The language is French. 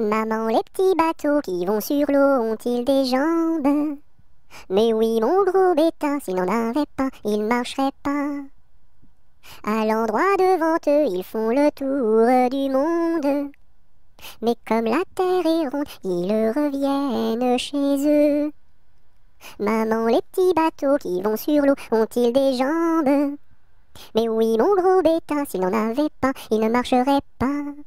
Maman, les petits bateaux qui vont sur l'eau ont-ils des jambes Mais oui, mon gros bêta, s'ils n'en avait pas, il marcheraient pas. À l'endroit devant eux, ils font le tour du monde. Mais comme la terre est ronde, ils reviennent chez eux. Maman, les petits bateaux qui vont sur l'eau ont-ils des jambes Mais oui, mon gros bêta, s'il n'en avait pas, ils ne marcherait pas.